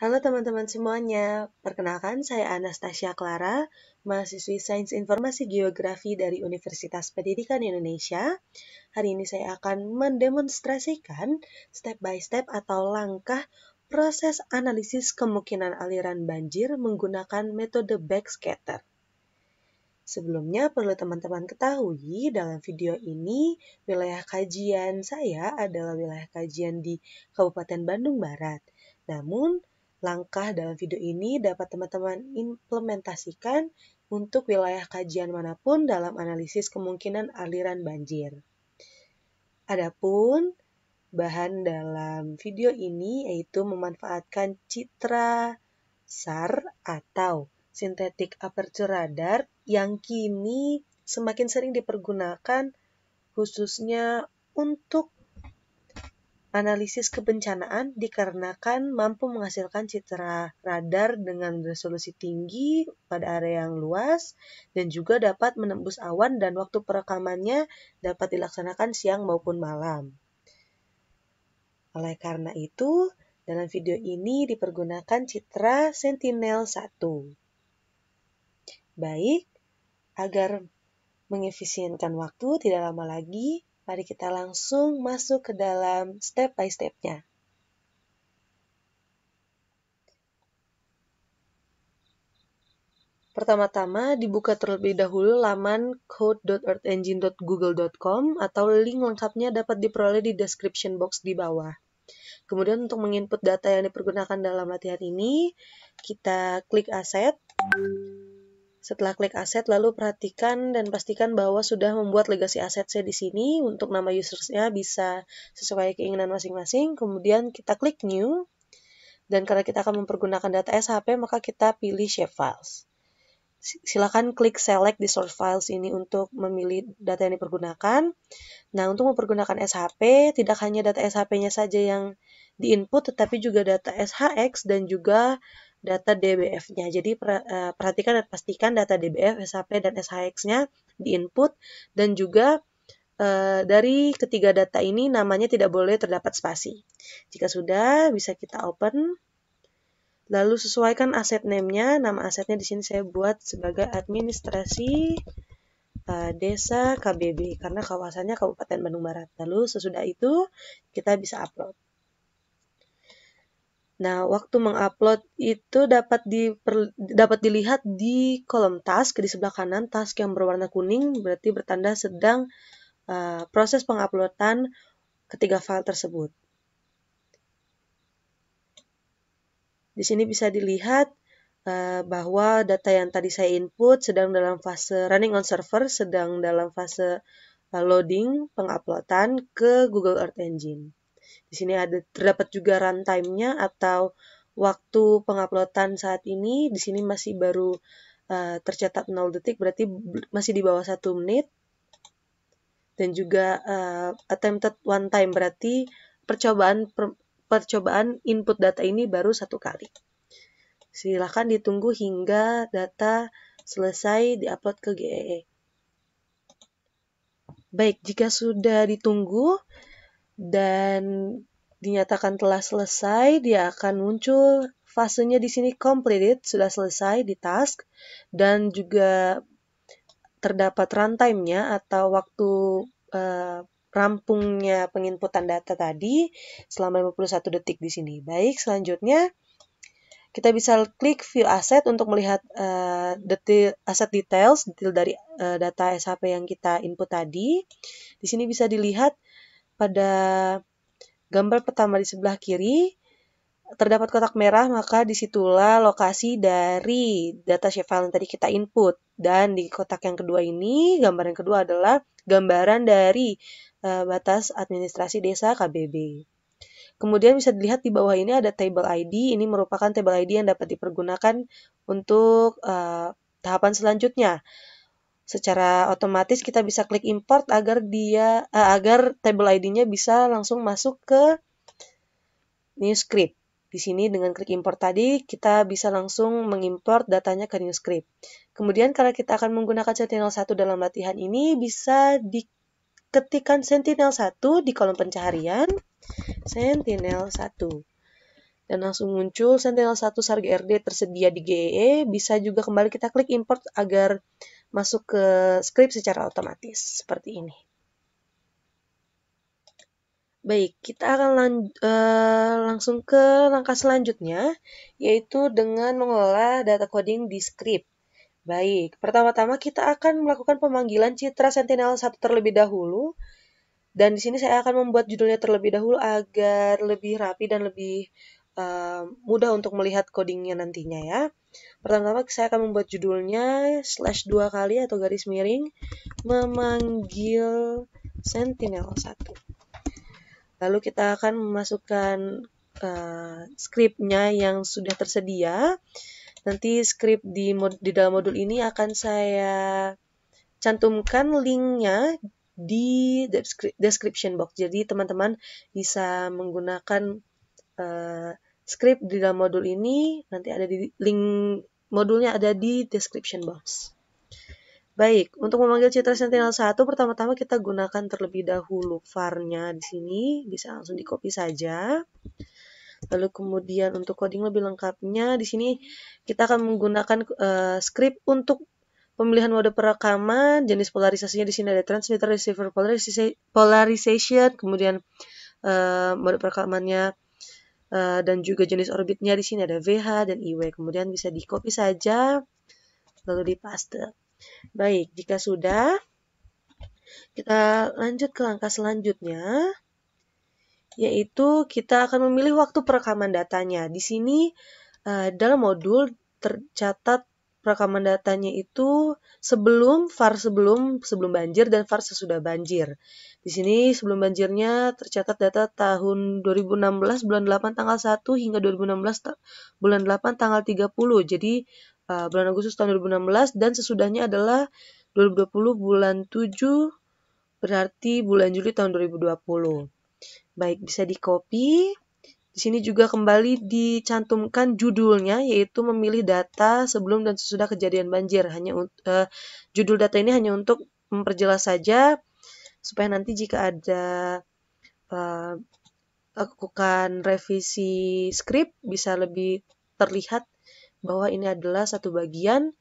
Halo teman-teman semuanya, perkenalkan saya Anastasia Clara, mahasiswi Sains Informasi Geografi dari Universitas Pendidikan Indonesia. Hari ini saya akan mendemonstrasikan step by step atau langkah proses analisis kemungkinan aliran banjir menggunakan metode backscatter. Sebelumnya perlu teman-teman ketahui dalam video ini wilayah kajian saya adalah wilayah kajian di Kabupaten Bandung Barat. Namun, Langkah dalam video ini dapat teman-teman implementasikan untuk wilayah kajian manapun dalam analisis kemungkinan aliran banjir. Adapun bahan dalam video ini yaitu memanfaatkan citra SAR atau synthetic aperture radar yang kini semakin sering dipergunakan khususnya untuk Analisis kebencanaan dikarenakan mampu menghasilkan citra radar dengan resolusi tinggi pada area yang luas dan juga dapat menembus awan dan waktu perekamannya dapat dilaksanakan siang maupun malam. Oleh karena itu, dalam video ini dipergunakan citra Sentinel-1. Baik, agar mengefisienkan waktu tidak lama lagi, Mari kita langsung masuk ke dalam step by stepnya. Pertama-tama dibuka terlebih dahulu laman code.earthengine.google.com atau link lengkapnya dapat diperoleh di description box di bawah. Kemudian untuk menginput data yang dipergunakan dalam latihan ini, kita klik aset. Setelah klik aset, lalu perhatikan dan pastikan bahwa sudah membuat legasi aset saya di sini untuk nama usersnya bisa sesuai keinginan masing-masing. Kemudian kita klik new, dan karena kita akan mempergunakan data SHP, maka kita pilih shape files. Silakan klik select di source files ini untuk memilih data yang dipergunakan. Nah, untuk mempergunakan SHP, tidak hanya data SHP-nya saja yang di input tetapi juga data SHX dan juga data DBF-nya. Jadi e, perhatikan dan pastikan data DBF, SHP, dan SHX-nya di input dan juga e, dari ketiga data ini namanya tidak boleh terdapat spasi. Jika sudah, bisa kita open. Lalu sesuaikan aset name-nya. Nama asetnya di sini saya buat sebagai administrasi e, desa KBB karena kawasannya Kabupaten Bandung Barat. Lalu sesudah itu kita bisa upload. Nah, waktu mengupload itu dapat diper, dapat dilihat di kolom task di sebelah kanan task yang berwarna kuning berarti bertanda sedang uh, proses penguploadan ketiga file tersebut. Di sini bisa dilihat uh, bahwa data yang tadi saya input sedang dalam fase running on server, sedang dalam fase uh, loading penguploadan ke Google Earth Engine. Di sini ada terdapat juga runtime-nya atau waktu penguploadan saat ini. Di sini masih baru uh, tercatat 0 detik, berarti masih di bawah 1 menit. Dan juga uh, attempted one time, berarti percobaan per, percobaan input data ini baru satu kali. Silahkan ditunggu hingga data selesai diupload ke GEE. E. Baik, jika sudah ditunggu, dan dinyatakan telah selesai, dia akan muncul fasenya di sini completed, sudah selesai di task, dan juga terdapat runtime-nya atau waktu uh, rampungnya penginputan data tadi selama 51 detik di sini. Baik, selanjutnya kita bisa klik view asset untuk melihat uh, eh, detail asset details detail dari uh, data SHP yang kita input tadi. Di sini bisa dilihat pada gambar pertama di sebelah kiri terdapat kotak merah, maka disitulah lokasi dari data file yang tadi kita input. Dan di kotak yang kedua ini, gambar yang kedua adalah gambaran dari uh, batas administrasi desa KBB. Kemudian bisa dilihat di bawah ini ada table ID. Ini merupakan table ID yang dapat dipergunakan untuk uh, tahapan selanjutnya secara otomatis kita bisa klik import agar dia uh, agar table ID-nya bisa langsung masuk ke new script. Di sini dengan klik import tadi, kita bisa langsung mengimport datanya ke new script. Kemudian karena kita akan menggunakan Sentinel-1 dalam latihan ini, bisa diketikkan Sentinel-1 di kolom pencarian Sentinel-1. Dan langsung muncul Sentinel-1 Sarg RD tersedia di GEE, e, bisa juga kembali kita klik import agar masuk ke script secara otomatis seperti ini. Baik, kita akan uh, langsung ke langkah selanjutnya, yaitu dengan mengolah data coding di script. Baik, pertama-tama kita akan melakukan pemanggilan citra Sentinel-1 terlebih dahulu. Dan di sini saya akan membuat judulnya terlebih dahulu agar lebih rapi dan lebih uh, mudah untuk melihat codingnya nantinya ya. Pertama-tama saya akan membuat judulnya slash dua kali atau garis miring memanggil sentinel 1. Lalu kita akan memasukkan uh, eh, scriptnya yang sudah tersedia. Nanti script di, mod, di dalam modul ini akan saya cantumkan linknya di description box. Jadi teman-teman bisa menggunakan eh, script di dalam modul ini nanti ada di link modulnya ada di description box. Baik, untuk memanggil Citra Sentinel 1 pertama-tama kita gunakan terlebih dahulu varnya di sini, bisa langsung di copy saja. Lalu kemudian untuk coding lebih lengkapnya di sini kita akan menggunakan uh, script untuk pemilihan mode perekaman, jenis polarisasinya di sini ada transmitter, receiver polarization, kemudian uh, mode perekamannya uh, dan juga jenis orbitnya di sini ada VH dan IW. Kemudian bisa di copy saja lalu di paste. Baik, jika sudah kita lanjut ke langkah selanjutnya yaitu kita akan memilih waktu perekaman datanya. Di sini uh, dalam modul tercatat rekaman datanya itu sebelum VAR sebelum sebelum banjir dan VAR sesudah banjir. Di sini sebelum banjirnya tercatat data tahun 2016 bulan 8 tanggal 1 hingga 2016 bulan 8 tanggal 30. Jadi uh, bulan Agustus tahun 2016 dan sesudahnya adalah 2020 bulan 7 berarti bulan Juli tahun 2020. Baik, bisa di copy sini juga kembali dicantumkan judulnya yaitu memilih data sebelum dan sesudah kejadian banjir. Hanya uh, judul data ini hanya untuk memperjelas saja supaya nanti jika ada uh, lakukan revisi skrip bisa lebih terlihat bahwa ini adalah satu bagian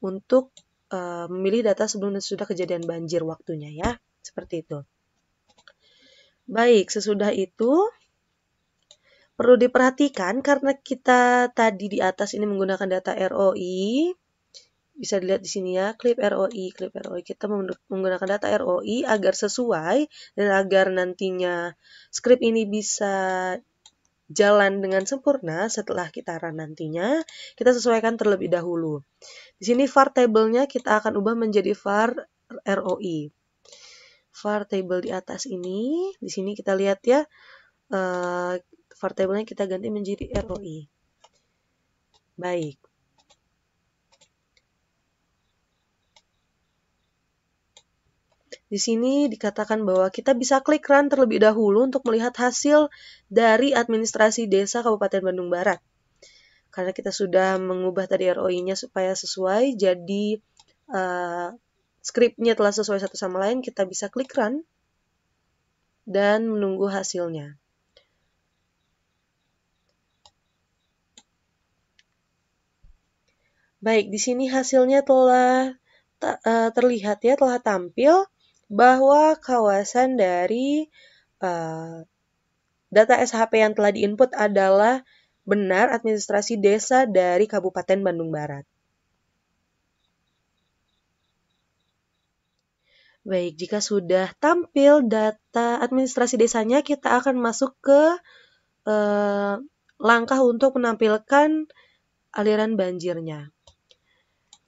untuk uh, memilih data sebelum dan sesudah kejadian banjir waktunya ya. Seperti itu. Baik, sesudah itu perlu diperhatikan karena kita tadi di atas ini menggunakan data ROI. Bisa dilihat di sini ya, klip ROI, klip ROI. Kita menggunakan data ROI agar sesuai dan agar nantinya script ini bisa jalan dengan sempurna setelah kita run nantinya, kita sesuaikan terlebih dahulu. Di sini var table-nya kita akan ubah menjadi var ROI. Var table di atas ini, di sini kita lihat ya, eh, variabelnya kita ganti menjadi ROI. Baik. Di sini dikatakan bahwa kita bisa klik run terlebih dahulu untuk melihat hasil dari administrasi desa Kabupaten Bandung Barat. Karena kita sudah mengubah tadi ROI-nya supaya sesuai, jadi uh, scriptnya telah sesuai satu sama lain, kita bisa klik run dan menunggu hasilnya. Baik, di sini hasilnya telah e, terlihat ya, telah tampil bahwa kawasan dari uh, data SHP yang telah diinput adalah benar administrasi desa dari Kabupaten Bandung Barat. Baik, jika sudah tampil data administrasi desanya, kita akan masuk ke eh, langkah untuk menampilkan aliran banjirnya.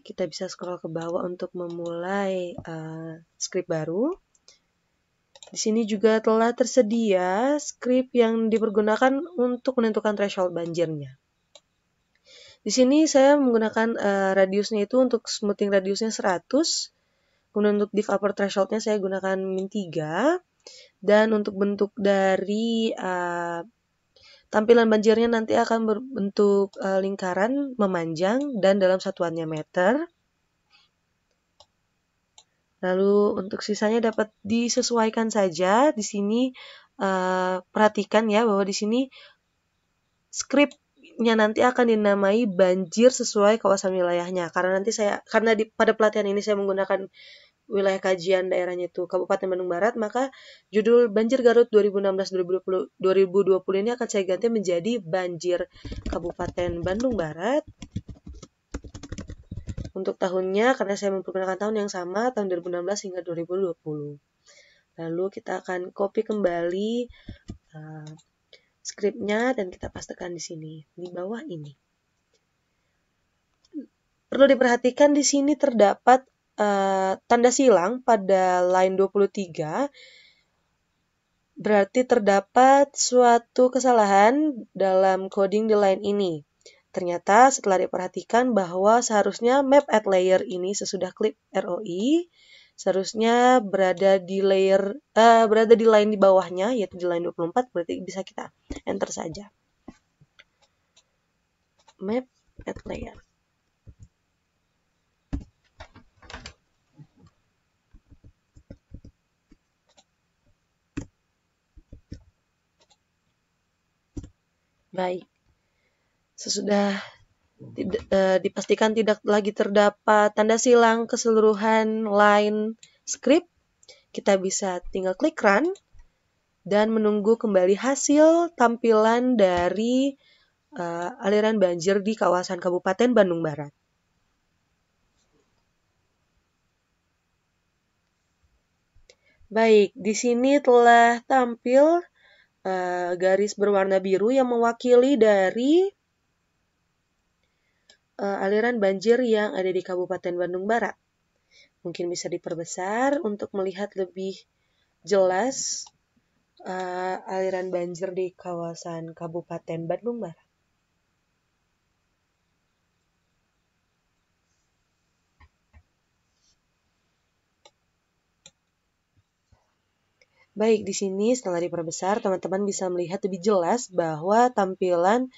Kita bisa scroll ke bawah untuk memulai uh, eh, script baru. Di sini juga telah tersedia script yang dipergunakan untuk menentukan threshold banjirnya. Di sini saya menggunakan uh, radiusnya itu untuk smoothing radiusnya 100. Kemudian untuk div upper thresholdnya saya gunakan min 3. Dan untuk bentuk dari uh, Tampilan banjirnya nanti akan berbentuk uh, lingkaran memanjang dan dalam satuannya meter. Lalu untuk sisanya dapat disesuaikan saja. Di sini uh, perhatikan ya bahwa di sini skripnya nanti akan dinamai banjir sesuai kawasan wilayahnya. Karena nanti saya karena di, pada pelatihan ini saya menggunakan wilayah kajian daerahnya itu Kabupaten Bandung Barat, maka judul Banjir Garut 2016-2020 2020 ini akan saya ganti menjadi Banjir Kabupaten Bandung Barat. Untuk tahunnya karena saya mempergunakan tahun yang sama tahun 2016 hingga 2020. Lalu kita akan copy kembali uh, skripnya dan kita pastekan di sini di bawah ini. Perlu diperhatikan di sini terdapat Eh, tanda silang pada line 23 berarti terdapat suatu kesalahan dalam coding di line ini. Ternyata setelah diperhatikan bahwa seharusnya map at layer ini sesudah klik ROI seharusnya berada di layer uh, berada di line di bawahnya yaitu di line 24 berarti bisa kita enter saja. Map at layer. Baik. Sesudah eh, dipastikan tidak lagi terdapat tanda silang keseluruhan line script, kita bisa tinggal klik run dan menunggu kembali hasil tampilan dari uh, aliran banjir di kawasan Kabupaten Bandung Barat. Baik, di sini telah tampil uh, garis berwarna biru yang mewakili dari uh, aliran banjir yang ada di Kabupaten Bandung Barat. Mungkin bisa diperbesar untuk melihat lebih jelas uh, aliran banjir di kawasan Kabupaten Bandung Barat. Baik, di sini setelah diperbesar, teman-teman bisa melihat lebih jelas bahwa tampilan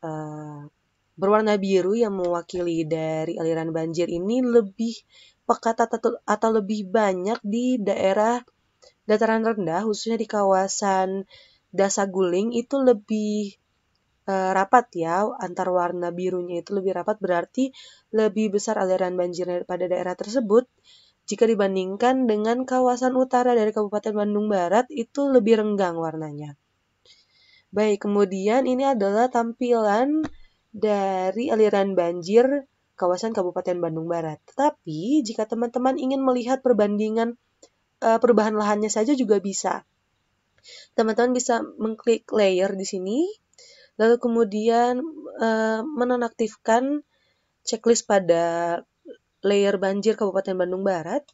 uh, berwarna biru yang mewakili dari aliran banjir ini lebih pekat atau, lebih banyak di daerah dataran rendah, khususnya di kawasan dasar guling itu lebih eh, rapat ya, antar warna birunya itu lebih rapat, berarti lebih besar aliran banjir pada daerah tersebut jika dibandingkan dengan kawasan utara dari Kabupaten Bandung Barat itu lebih renggang warnanya. Baik, kemudian ini adalah tampilan dari aliran banjir kawasan Kabupaten Bandung Barat. Tetapi jika teman-teman ingin melihat perbandingan eh, perubahan lahannya saja juga bisa. Teman-teman bisa mengklik layer di sini, lalu kemudian eh, menonaktifkan checklist pada layer banjir Kabupaten Bandung Barat.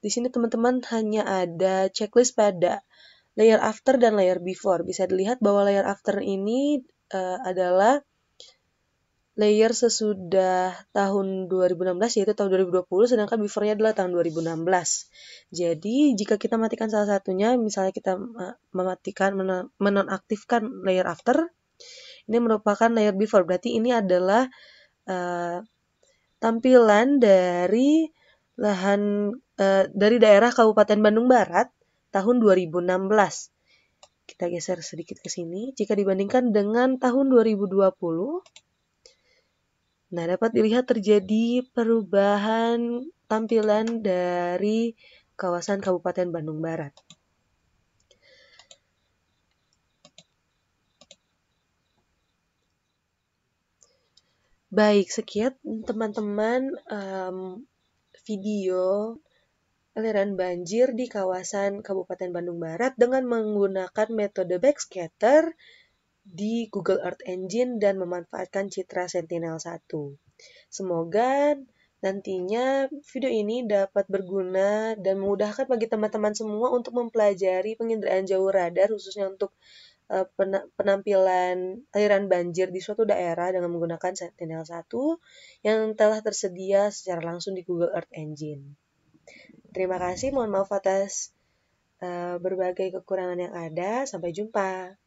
Di sini teman-teman hanya ada checklist pada layer after dan layer before. Bisa dilihat bahwa layer after ini uh, adalah layer sesudah tahun 2016 yaitu tahun 2020 sedangkan before-nya adalah tahun 2016. Jadi jika kita matikan salah satunya misalnya kita eh, mematikan menonaktifkan layer after ini merupakan layer before berarti ini adalah uh, Tampilan dari lahan uh, dari daerah Kabupaten Bandung Barat tahun 2016. Kita geser sedikit ke sini jika dibandingkan dengan tahun 2020. Nah, dapat dilihat terjadi perubahan tampilan dari kawasan Kabupaten Bandung Barat. Baik, sekian teman-teman um, video aliran banjir di kawasan Kabupaten Bandung Barat dengan menggunakan metode backscatter di Google Earth Engine dan memanfaatkan citra Sentinel-1. Semoga nantinya video ini dapat berguna dan memudahkan bagi teman-teman semua untuk mempelajari penginderaan jauh radar khususnya untuk Eh, penampilan aliran banjir di suatu daerah dengan menggunakan Sentinel-1 yang telah tersedia secara langsung di Google Earth Engine. Terima kasih, mohon maaf atas eh, berbagai kekurangan yang ada. Sampai jumpa.